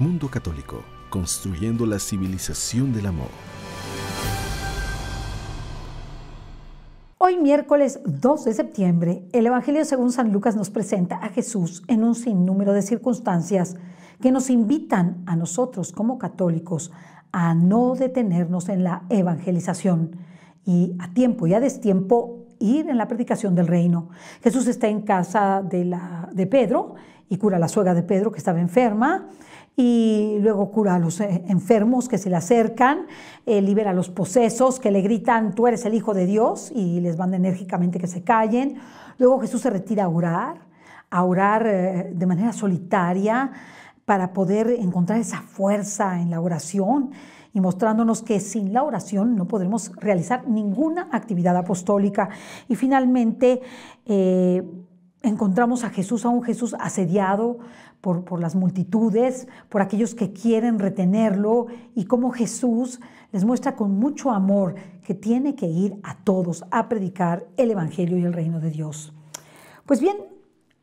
Mundo Católico, construyendo la civilización del amor. Hoy miércoles 2 de septiembre, el Evangelio según San Lucas nos presenta a Jesús en un sinnúmero de circunstancias que nos invitan a nosotros como católicos a no detenernos en la evangelización y a tiempo y a destiempo ir en la predicación del reino. Jesús está en casa de, la, de Pedro y cura a la suegra de Pedro que estaba enferma y luego cura a los eh, enfermos que se le acercan, eh, libera a los posesos que le gritan, tú eres el Hijo de Dios y les manda enérgicamente que se callen. Luego Jesús se retira a orar, a orar eh, de manera solitaria para poder encontrar esa fuerza en la oración y mostrándonos que sin la oración no podremos realizar ninguna actividad apostólica. Y finalmente, eh, encontramos a Jesús, a un Jesús asediado por, por, las multitudes, por aquellos que quieren retenerlo, y cómo Jesús les muestra con mucho amor que tiene que ir a todos a predicar el Evangelio y el reino de Dios. Pues bien,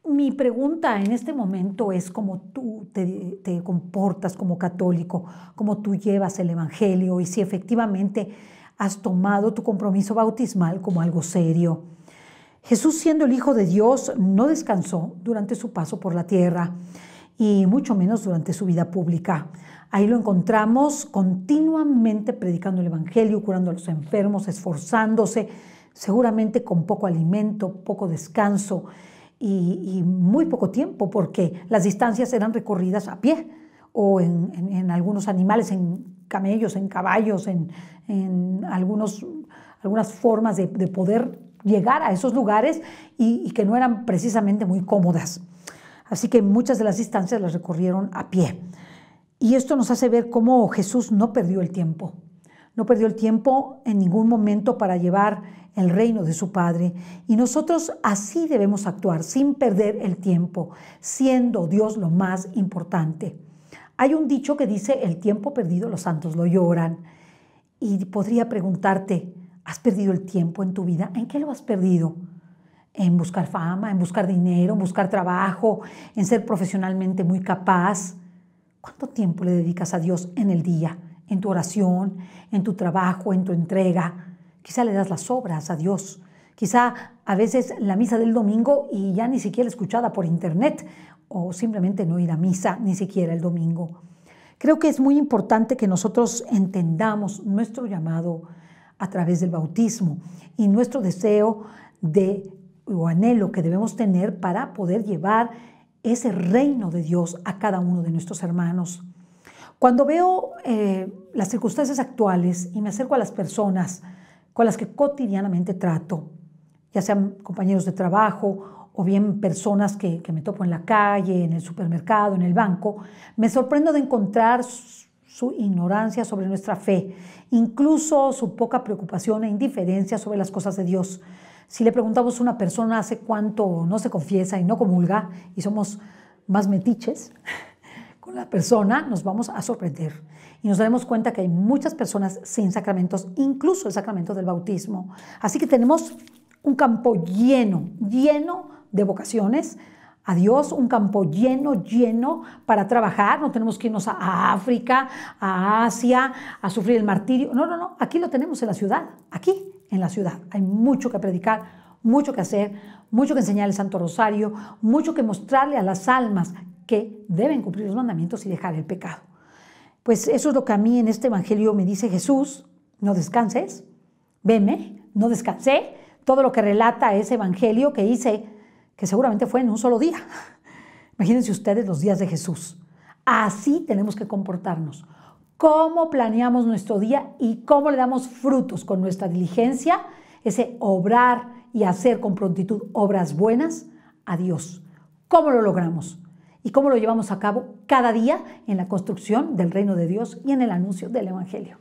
mi pregunta en este momento es cómo tú te, comportas como católico, cómo tú llevas el Evangelio y si efectivamente has tomado tu compromiso bautismal como algo serio. Jesús siendo el Hijo de Dios no descansó durante su paso por la tierra y mucho menos durante su vida pública. Ahí lo encontramos continuamente predicando el Evangelio, curando a los enfermos, esforzándose, seguramente con poco alimento, poco descanso y, muy poco tiempo porque las distancias eran recorridas a pie o en, algunos animales, en camellos, en caballos, en, algunas formas de, poder llegar a esos lugares y que no eran precisamente muy cómodas. Así que muchas de las distancias las recorrieron a pie. Y esto nos hace ver cómo Jesús no perdió el tiempo. No perdió el tiempo en ningún momento para llevar el reino de su Padre. Y nosotros así debemos actuar, sin perder el tiempo, siendo Dios lo más importante. Hay un dicho que dice, el tiempo perdido los santos lo lloran. Y podría preguntarte, ¿has perdido el tiempo en tu vida? ¿En qué lo has perdido? En buscar fama, en buscar dinero, en buscar trabajo, en ser profesionalmente muy capaz. ¿Cuánto tiempo le dedicas a Dios en el día? en tu oración, en tu trabajo, en tu entrega. Quizá le das las obras a Dios. Quizá a veces la misa del domingo y ya ni siquiera escuchada por internet o simplemente no ir a misa ni siquiera el domingo. Creo que es muy importante que nosotros entendamos nuestro llamado a través del bautismo y nuestro deseo de o anhelo que debemos tener para poder llevar ese reino de Dios a cada uno de nuestros hermanos. Cuando veo eh, las circunstancias actuales y me acerco a las personas con las que cotidianamente trato, ya sean compañeros de trabajo o bien personas que, me topo en la calle, en el supermercado, en el banco, me sorprendo de encontrar su, su ignorancia sobre nuestra fe, incluso su poca preocupación e indiferencia sobre las cosas de Dios. Si le preguntamos a una persona hace cuánto no se confiesa y no comulga, y somos más metiches, persona, nos vamos a sorprender y nos daremos cuenta que hay muchas personas sin sacramentos, incluso el sacramento del bautismo. Así que tenemos un campo lleno, lleno de vocaciones, a Dios, un campo lleno, lleno para trabajar. No tenemos que irnos a África, a Asia, a sufrir el martirio. No, no, no. Aquí lo tenemos en la ciudad. Aquí, en la ciudad. Hay mucho que predicar, mucho que hacer, mucho que enseñar el Santo Rosario, mucho que mostrarle a las almas que deben cumplir los mandamientos y dejar el pecado. Pues eso es lo que a mí en este Evangelio me dice Jesús, no descanses, veme, no descansé, todo lo que relata ese Evangelio que hice, que seguramente fue en un solo día. Imagínense ustedes los días de Jesús. Así tenemos que comportarnos. Cómo planeamos nuestro día y cómo le damos frutos con nuestra diligencia, ese obrar y hacer con prontitud obras buenas a Dios. ¿Cómo lo logramos? y cómo lo llevamos a cabo cada día en la construcción del reino de Dios y en el anuncio del Evangelio.